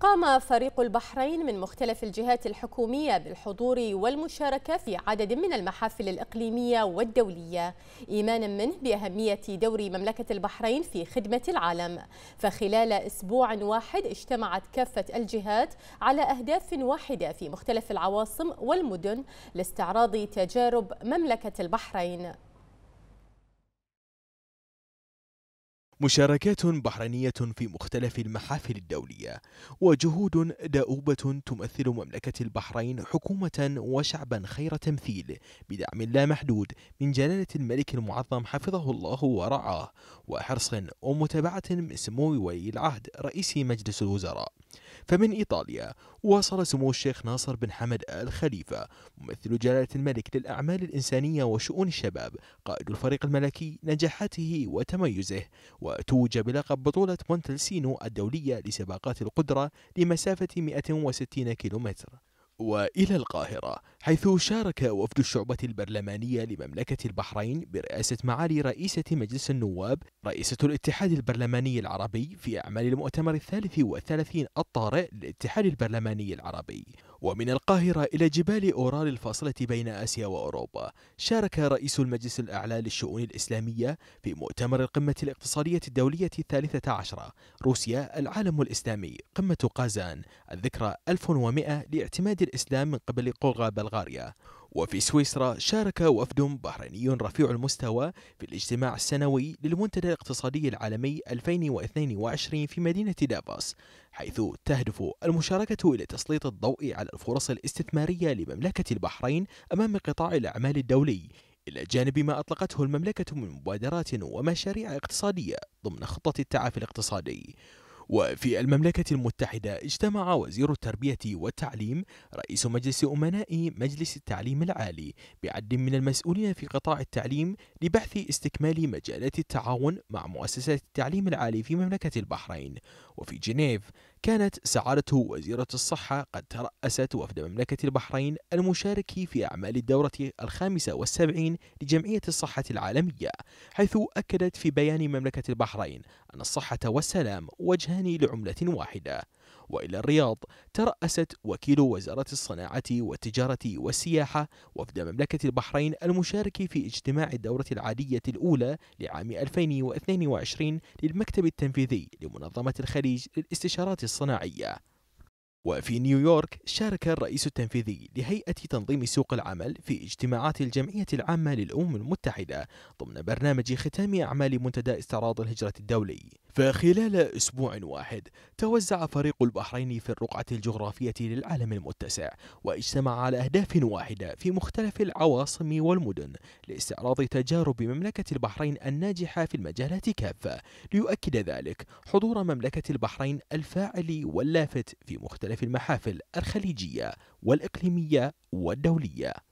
قام فريق البحرين من مختلف الجهات الحكومية بالحضور والمشاركة في عدد من المحافل الإقليمية والدولية إيمانا منه بأهمية دور مملكة البحرين في خدمة العالم فخلال أسبوع واحد اجتمعت كافة الجهات على أهداف واحدة في مختلف العواصم والمدن لاستعراض تجارب مملكة البحرين مشاركات بحرينية في مختلف المحافل الدولية وجهود دؤوبة تمثل مملكة البحرين حكومة وشعبا خير تمثيل بدعم لا محدود من جلالة الملك المعظم حفظه الله ورعاه وحرص ومتابعة من سمو ولي العهد رئيس مجلس الوزراء فمن إيطاليا واصل سمو الشيخ ناصر بن حمد آل خليفة ممثل جلالة الملك للأعمال الإنسانية وشؤون الشباب قائد الفريق الملكي نجاحاته وتميزه وتوج بلقب بطولة مونتلسينو الدولية لسباقات القدرة لمسافة 160 كيلومتر وإلى القاهرة حيث شارك وفد الشعبة البرلمانية لمملكة البحرين برئاسة معالي رئيسة مجلس النواب رئيسة الاتحاد البرلماني العربي في أعمال المؤتمر الثالث والثلاثين الطارئ للاتحاد البرلماني العربي ومن القاهرة إلى جبال أورال الفاصلة بين آسيا وأوروبا شارك رئيس المجلس الأعلى للشؤون الإسلامية في مؤتمر القمة الاقتصادية الدولية الثالثة عشرة روسيا العالم الإسلامي قمة قازان الذكرى 1100 لاعتماد الإسلام من قبل قرغة بلغاريا وفي سويسرا شارك وفد بحريني رفيع المستوى في الاجتماع السنوي للمنتدى الاقتصادي العالمي 2022 في مدينة دافوس حيث تهدف المشاركة إلى تسليط الضوء على الفرص الاستثمارية لمملكة البحرين أمام قطاع الأعمال الدولي إلى جانب ما أطلقته المملكة من مبادرات ومشاريع اقتصادية ضمن خطة التعافي الاقتصادي وفي المملكة المتحدة اجتمع وزير التربية والتعليم رئيس مجلس أمناء مجلس التعليم العالي بعد من المسؤولين في قطاع التعليم لبحث استكمال مجالات التعاون مع مؤسسات التعليم العالي في مملكة البحرين وفي جنيف كانت سعادته وزيرة الصحة قد ترأست وفد مملكة البحرين المشارك في أعمال الدورة الخامسة والسبعين لجمعية الصحة العالمية حيث أكدت في بيان مملكة البحرين أن الصحة والسلام وجهان لعملة واحدة وإلى الرياض ترأست وكيل وزارة الصناعة والتجارة والسياحة وفد مملكة البحرين المشارك في اجتماع الدورة العادية الأولى لعام 2022 للمكتب التنفيذي لمنظمة الخليج للاستشارات الصناعية وفي نيويورك شارك الرئيس التنفيذي لهيئة تنظيم سوق العمل في اجتماعات الجمعية العامة للأمم المتحدة ضمن برنامج ختام أعمال منتدى استعراض الهجرة الدولي فخلال أسبوع واحد توزع فريق البحرين في الرقعة الجغرافية للعالم المتسع واجتمع على أهداف واحدة في مختلف العواصم والمدن لاستعراض تجارب مملكة البحرين الناجحة في المجالات كافة ليؤكد ذلك حضور مملكة البحرين الفاعل واللافت في مختلف في المحافل الخليجية والإقليمية والدولية